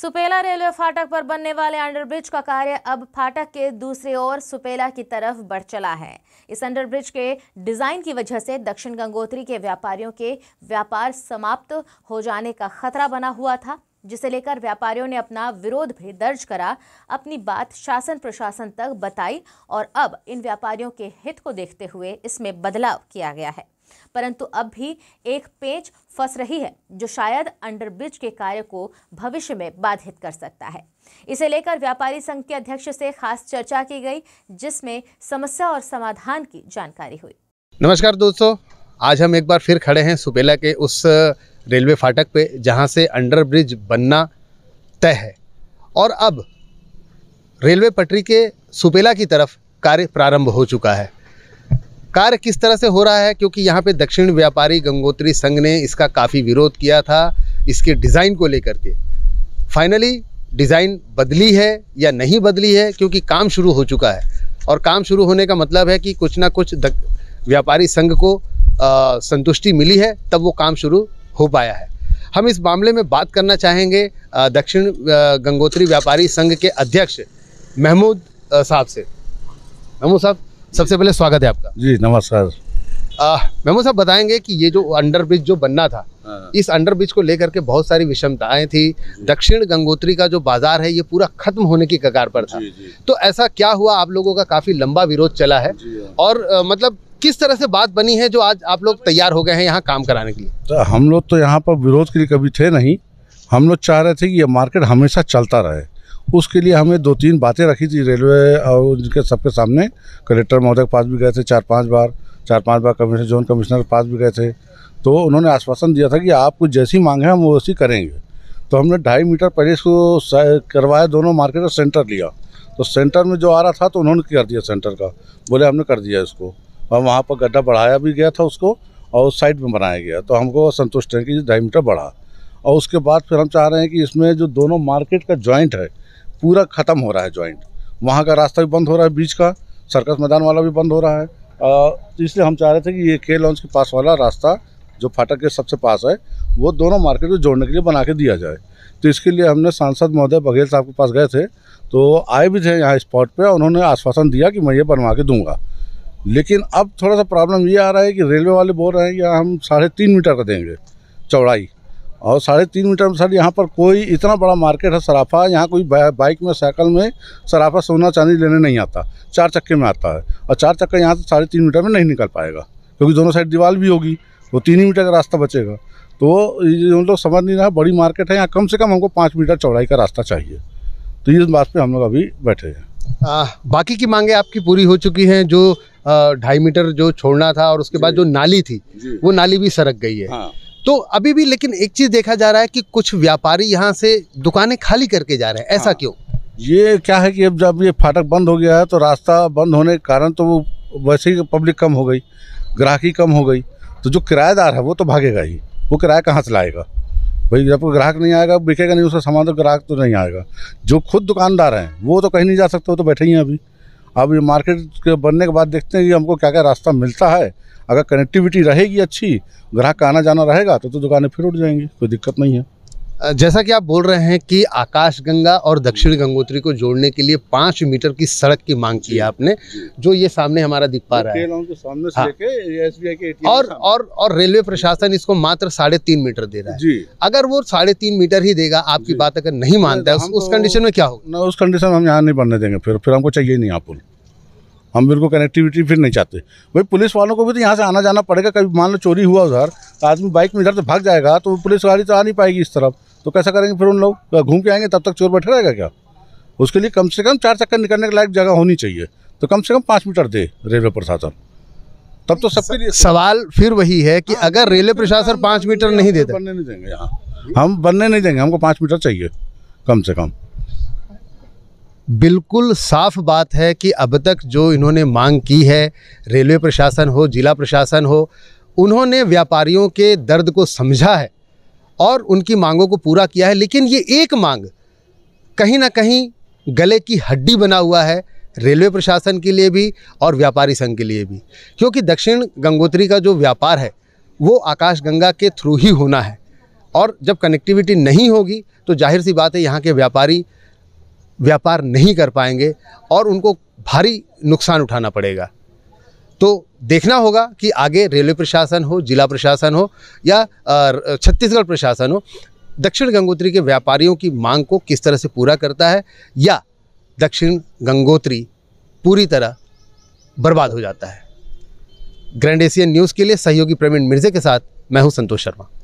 Supela railway फाटक पर बनने वाले अंडरब्रिज का कार्य अब फाटक के दूसरे ओर सुपेला की तरफ बढ़ चला है इस अंडरब्रिज के डिजाइन की वजह से दक्षिण गंगोत्री के व्यापारियों के व्यापार समाप्त हो जाने का खतरा बना हुआ था जिसे लेकर व्यापारियों ने अपना विरोध भी दर्ज करा अपनी बात शासन प्रशासन तक बताई और अब इन व्यापारियों के हित को देखते हुए इसमें बदलाव किया गया है परंतु अब भी एक पेच फंस रही है जो शायद अंडरब्रिज के कार्य को भविष्य में बाधित कर सकता है इसे लेकर व्यापारी संघ के अध्यक्ष से खास चर्चा की गई जिसमें समस्या और समाधान की जानकारी हुई नमस्कार दोस्तों आज हम एक बार फिर खड़े हैं सुपेला के उस रेलवे फाटक पे जहां से अंडरब्रिज बनना तय है और अब रेलवे पटरी के सुपेला की तरफ कार्य प्रारंभ हो चुका है कार्य किस तरह से हो रहा है क्योंकि यहाँ पे दक्षिण व्यापारी गंगोत्री संघ ने इसका काफ़ी विरोध किया था इसके डिज़ाइन को लेकर के फाइनली डिज़ाइन बदली है या नहीं बदली है क्योंकि काम शुरू हो चुका है और काम शुरू होने का मतलब है कि कुछ ना कुछ व्यापारी संघ को संतुष्टि मिली है तब वो काम शुरू हो पाया है हम इस मामले में बात करना चाहेंगे दक्षिण गंगोत्री व्यापारी संघ के अध्यक्ष महमूद साहब से महमूद साहब सबसे पहले स्वागत है आपका जी नमस्कार मेमो साहब बताएंगे कि ये जो अंडर ब्रिज जो बनना था हाँ। इस अंडर ब्रिज को लेकर के बहुत सारी विषमताएं थी दक्षिण गंगोत्री का जो बाजार है ये पूरा खत्म होने की कगार पर था जी, जी। तो ऐसा क्या हुआ आप लोगों का काफी लंबा विरोध चला है हाँ। और आ, मतलब किस तरह से बात बनी है जो आज आप लोग तैयार हो गए हैं यहाँ काम कराने के लिए तो हम लोग तो यहाँ पर विरोध के लिए कभी थे नहीं हम लोग चाह रहे थे कि ये मार्केट हमेशा चलता रहे उसके लिए हमें दो तीन बातें रखी थी रेलवे और उनके सबके सामने कलेक्टर महोदय के पास भी गए थे चार पांच बार चार पांच बार कमिश्नर जोन कमिश्नर के पास भी गए थे तो उन्होंने आश्वासन दिया था कि आपको जैसी मांग है हम वैसी करेंगे तो हमने ढाई मीटर पहले इसको करवाया दोनों मार्केट और सेंटर लिया तो सेंटर में जो आ रहा था तो उन्होंने कर दिया सेंटर का बोले हमने कर दिया इसको और वहाँ पर गड्ढा बढ़ाया भी गया था उसको और उस साइड में बनाया गया तो हमको संतुष्ट है कि ढाई मीटर बढ़ा और उसके बाद फिर हम चाह रहे हैं कि इसमें जो दोनों मार्केट का ज्वाइंट है पूरा ख़त्म हो रहा है ज्वाइंट वहाँ का रास्ता भी बंद हो रहा है बीच का सर्कस मैदान वाला भी बंद हो रहा है तो इसलिए हम चाह रहे थे कि ये के लॉन्च के पास वाला रास्ता जो फाटक के सबसे पास है वो दोनों मार्केट को जोड़ने के लिए बना के दिया जाए तो इसके लिए हमने सांसद महोदय बघेल साहब के पास गए थे तो आए भी थे यहाँ स्पॉट पे उन्होंने आश्वासन दिया कि मैं ये बनवा के दूंगा लेकिन अब थोड़ा सा प्रॉब्लम ये आ रहा है कि रेलवे वाले बोल रहे हैं कि हम साढ़े तीन मीटर का देंगे चौड़ाई और साढ़े तीन मीटर में सर यहाँ पर कोई इतना बड़ा मार्केट है सराफा यहाँ कोई बाइक में साइकिल में सराफा सोना चांदी लेने नहीं आता चार चक्के में आता है और चार चक्का यहाँ से साढ़े तीन मीटर में नहीं निकल पाएगा क्योंकि दोनों साइड दीवार भी होगी वो तीन ही मीटर का रास्ता बचेगा तो ये उन लोग समझ नहीं रहा बड़ी मार्केट है यहाँ कम से कम हमको पाँच मीटर चौड़ाई का रास्ता चाहिए तो इस बात पर हम लोग अभी बैठे हैं बाकी की मांगे आपकी पूरी हो चुकी हैं जो ढाई मीटर जो छोड़ना था और उसके बाद जो नाली थी वो नाली भी सरक गई है हाँ। तो अभी भी लेकिन एक चीज़ देखा जा रहा है कि कुछ व्यापारी यहाँ से दुकानें खाली करके जा रहे हैं ऐसा हाँ। क्यों ये क्या है कि अब जब ये फाटक बंद हो गया है तो रास्ता बंद होने के कारण तो वो वैसे ही पब्लिक कम हो गई ग्राहकी कम हो गई तो जो किराएदार है वो तो भागेगा ही वो किराया कहाँ से लाएगा भाई जब ग्राहक नहीं आएगा बिकेगा नहीं उसका सामान तो ग्राहक तो नहीं आएगा जो खुद दुकानदार हैं वो तो कहीं नहीं जा सकते वो तो बैठे ही हैं अभी अब ये मार्केट के बनने के बाद देखते हैं कि हमको क्या क्या रास्ता मिलता है अगर कनेक्टिविटी रहेगी अच्छी ग्राहक का आना जाना रहेगा तो तो दुकानें फिर उठ जाएंगी कोई दिक्कत नहीं है जैसा कि आप बोल रहे हैं कि आकाशगंगा और दक्षिण गंगोत्री को जोड़ने के लिए पाँच मीटर की सड़क की मांग की है आपने जो ये सामने हमारा दिख पा रहा है सामने से हाँ। के और और और रेलवे प्रशासन इसको मात्र साढ़े तीन मीटर दे रहा है जी अगर वो साढ़े तीन मीटर ही देगा आपकी बात अगर नहीं मानता है उस कंडीशन तो में क्या होगा उस कंडीशन हम यहाँ नहीं बनने देंगे फिर फिर हमको चाहिए नहीं आप हम बिल्कुल कनेक्टिविटी फिर नहीं चाहते भाई पुलिस वालों को भी तो यहाँ से आना जाना पड़ेगा कभी मान लो चोरी हुआ उधर तो आदमी बाइक में इधर से भाग जाएगा तो पुलिस गाड़ी तो आ नहीं पाएगी इस तरफ तो कैसा करेंगे फिर उन लोग तो घूम के आएंगे तब तक चोर बैठा रहेगा क्या उसके लिए कम से कम चार चक्कर निकलने के लायक जगह होनी चाहिए तो कम से कम पाँच मीटर दे रेलवे प्रशासन तब तो सबके लिए सवाल फिर वही है कि हाँ, अगर रेलवे प्रशासन पाँच मीटर नहीं देते तो बनने नहीं देंगे यहाँ हम बनने नहीं देंगे हमको पाँच मीटर चाहिए कम से कम बिल्कुल साफ बात है कि अब तक जो इन्होंने मांग की है रेलवे प्रशासन हो जिला प्रशासन हो उन्होंने व्यापारियों के दर्द को समझा है और उनकी मांगों को पूरा किया है लेकिन ये एक मांग कहीं ना कहीं गले की हड्डी बना हुआ है रेलवे प्रशासन के लिए भी और व्यापारी संघ के लिए भी क्योंकि दक्षिण गंगोत्री का जो व्यापार है वो आकाशगंगा के थ्रू ही होना है और जब कनेक्टिविटी नहीं होगी तो जाहिर सी बात है यहाँ के व्यापारी व्यापार नहीं कर पाएंगे और उनको भारी नुकसान उठाना पड़ेगा तो देखना होगा कि आगे रेलवे प्रशासन हो जिला प्रशासन हो या छत्तीसगढ़ प्रशासन हो दक्षिण गंगोत्री के व्यापारियों की मांग को किस तरह से पूरा करता है या दक्षिण गंगोत्री पूरी तरह बर्बाद हो जाता है ग्रैंड एशियन न्यूज़ के लिए सहयोगी प्रवीण मिर्जे के साथ मैं हूं संतोष शर्मा